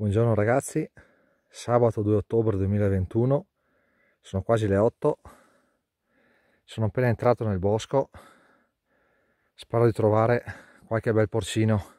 Buongiorno ragazzi, sabato 2 ottobre 2021, sono quasi le 8, sono appena entrato nel bosco, spero di trovare qualche bel porcino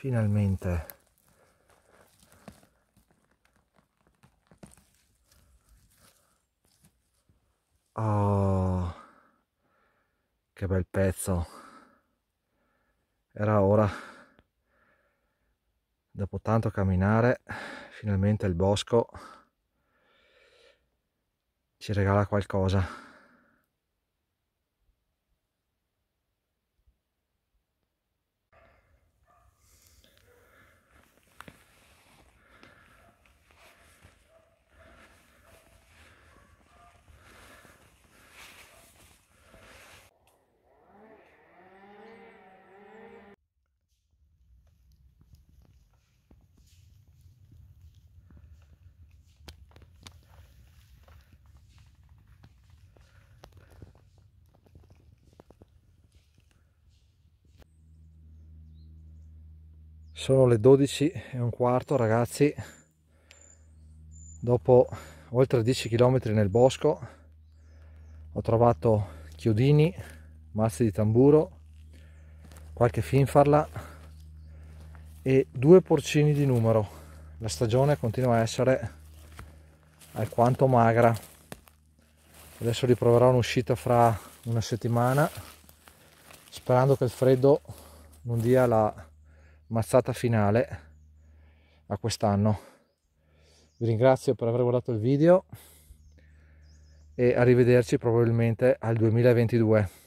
finalmente oh che bel pezzo era ora dopo tanto camminare finalmente il bosco ci regala qualcosa sono le 12 e un quarto ragazzi dopo oltre 10 km nel bosco ho trovato chiodini mazzi di tamburo qualche finfarla e due porcini di numero la stagione continua a essere alquanto magra adesso riproverò un'uscita fra una settimana sperando che il freddo non dia la mazzata finale a quest'anno vi ringrazio per aver guardato il video e arrivederci probabilmente al 2022